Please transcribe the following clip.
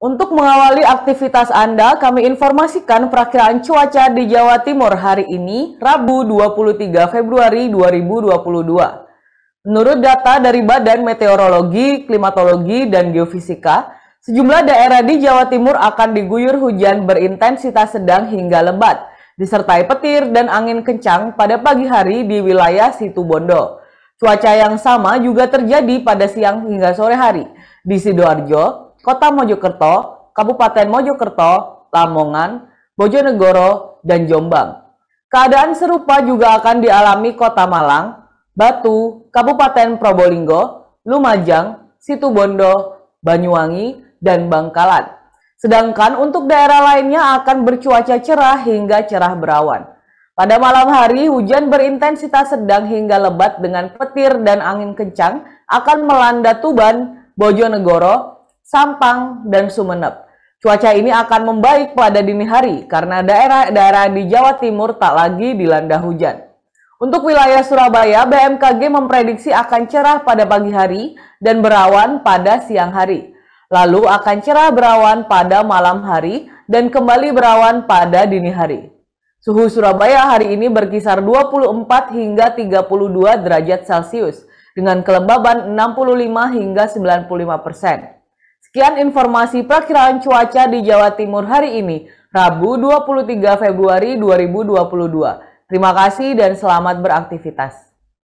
Untuk mengawali aktivitas Anda, kami informasikan perakiraan cuaca di Jawa Timur hari ini, Rabu 23 Februari 2022. Menurut data dari Badan Meteorologi, Klimatologi, dan Geofisika, sejumlah daerah di Jawa Timur akan diguyur hujan berintensitas sedang hingga lebat, disertai petir dan angin kencang pada pagi hari di wilayah Situbondo. Cuaca yang sama juga terjadi pada siang hingga sore hari di Sidoarjo, Kota Mojokerto, Kabupaten Mojokerto, Lamongan, Bojonegoro, dan Jombang. Keadaan serupa juga akan dialami Kota Malang, Batu, Kabupaten Probolinggo, Lumajang, Situbondo, Banyuwangi, dan Bangkalan. Sedangkan untuk daerah lainnya akan bercuaca cerah hingga cerah berawan. Pada malam hari, hujan berintensitas sedang hingga lebat dengan petir dan angin kencang akan melanda Tuban, Bojonegoro, Sampang, dan Sumeneb. Cuaca ini akan membaik pada dini hari karena daerah-daerah di Jawa Timur tak lagi dilanda hujan. Untuk wilayah Surabaya, BMKG memprediksi akan cerah pada pagi hari dan berawan pada siang hari. Lalu akan cerah berawan pada malam hari dan kembali berawan pada dini hari. Suhu Surabaya hari ini berkisar 24 hingga 32 derajat Celcius dengan kelembaban 65 hingga 95 persen. Sekian informasi perkiraan cuaca di Jawa Timur hari ini, Rabu 23 Februari 2022. Terima kasih dan selamat beraktivitas.